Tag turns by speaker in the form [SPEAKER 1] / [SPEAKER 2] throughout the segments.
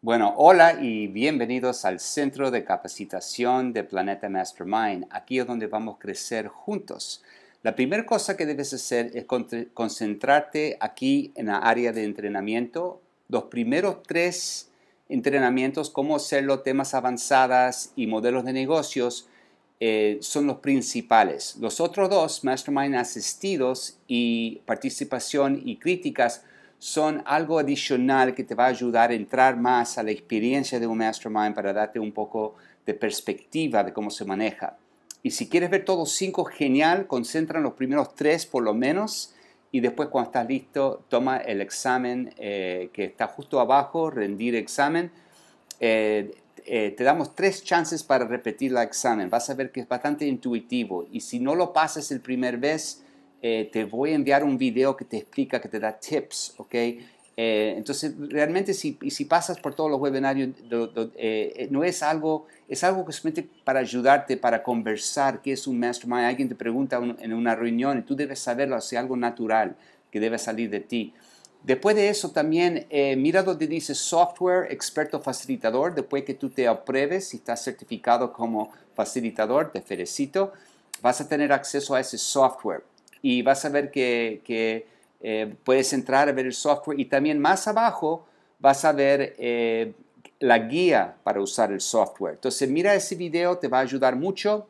[SPEAKER 1] Bueno, hola y bienvenidos al Centro de Capacitación de Planeta Mastermind. Aquí es donde vamos a crecer juntos. La primera cosa que debes hacer es concentrarte aquí en la área de entrenamiento. Los primeros tres entrenamientos, cómo hacerlo, temas avanzadas y modelos de negocios, eh, son los principales. Los otros dos, Mastermind asistidos y participación y críticas, son algo adicional que te va a ayudar a entrar más a la experiencia de un mastermind para darte un poco de perspectiva de cómo se maneja. Y si quieres ver todos cinco, genial, concentra en los primeros tres por lo menos y después cuando estás listo toma el examen eh, que está justo abajo, rendir examen. Eh, eh, te damos tres chances para repetir el examen. Vas a ver que es bastante intuitivo y si no lo pasas el primer vez, eh, te voy a enviar un video que te explica, que te da tips, ¿ok? Eh, entonces, realmente, si, si pasas por todos los webinarios, eh, no es algo, es algo que simplemente para ayudarte, para conversar, que es un mastermind. Alguien te pregunta en una reunión y tú debes saberlo, es algo natural que debe salir de ti. Después de eso también, mira donde dice software experto facilitador, después que tú te apruebes, y estás certificado como facilitador, te felicito, vas a tener acceso a ese software y vas a ver que, eh, puedes entrar a ver el software y también más abajo vas a ver eh, la guía para usar el software. Entonces mira ese video, te va a ayudar mucho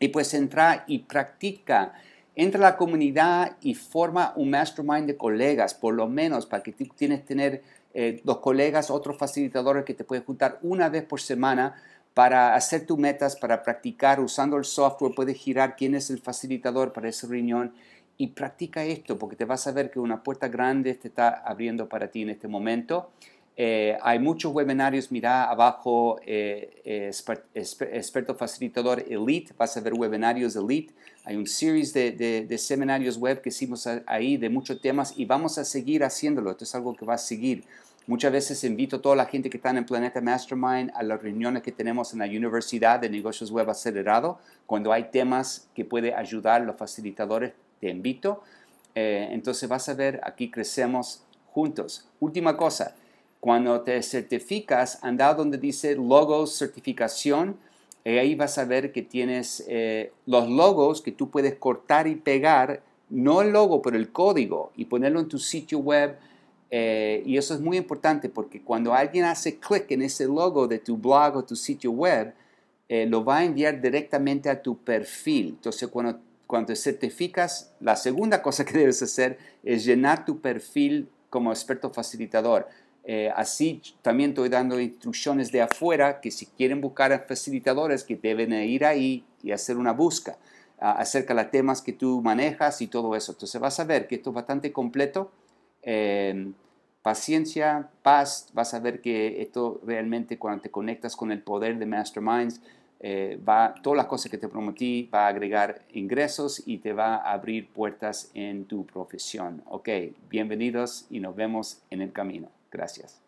[SPEAKER 1] y puedes entrar y practica. Entra a la comunidad y forma un mastermind de colegas, por lo menos para que tú tienes tener eh, dos colegas, otros facilitadores que te pueden juntar una vez por semana para hacer tus metas, para practicar usando el software, puedes girar quién es el facilitador para esa reunión y practica esto porque te vas a ver que una puerta grande te está abriendo para ti en este momento. Eh, hay muchos webinarios, mira abajo, eh, eh, experto facilitador Elite, vas a ver webinarios Elite. Hay un series de, de, seminarios web que hicimos ahí de muchos temas y vamos a seguir haciéndolo. Esto es algo que va a seguir. Muchas veces invito a toda la gente que está en Planeta Mastermind a las reuniones que tenemos en la Universidad de Negocios Web Acelerado. Cuando hay temas que puede ayudar los facilitadores, te invito. Eh, entonces vas a ver, aquí crecemos juntos. Última cosa, cuando te certificas, anda donde dice logos, certificación. Eh, ahí vas a ver que tienes eh, los logos que tú puedes cortar y pegar, no el logo, pero el código, y ponerlo en tu sitio web eh, y eso es muy importante porque cuando alguien hace clic en ese logo de tu blog o tu sitio web, eh, lo va a enviar directamente a tu perfil. Entonces, cuando, cuando te certificas, la segunda cosa que debes hacer es llenar tu perfil como experto facilitador. Eh, así también estoy dando instrucciones de afuera que si quieren buscar a facilitadores que deben ir ahí y hacer una busca ah, acerca de los temas que tú manejas y todo eso. Entonces vas a ver que esto es bastante completo Em, paciencia, paz, vas a ver que esto realmente cuando te conectas con el poder de Masterminds, eh, va, todas las cosas que te prometí va a agregar ingresos y te va a abrir puertas en tu profesión. Ok, bienvenidos y nos vemos en el camino. Gracias.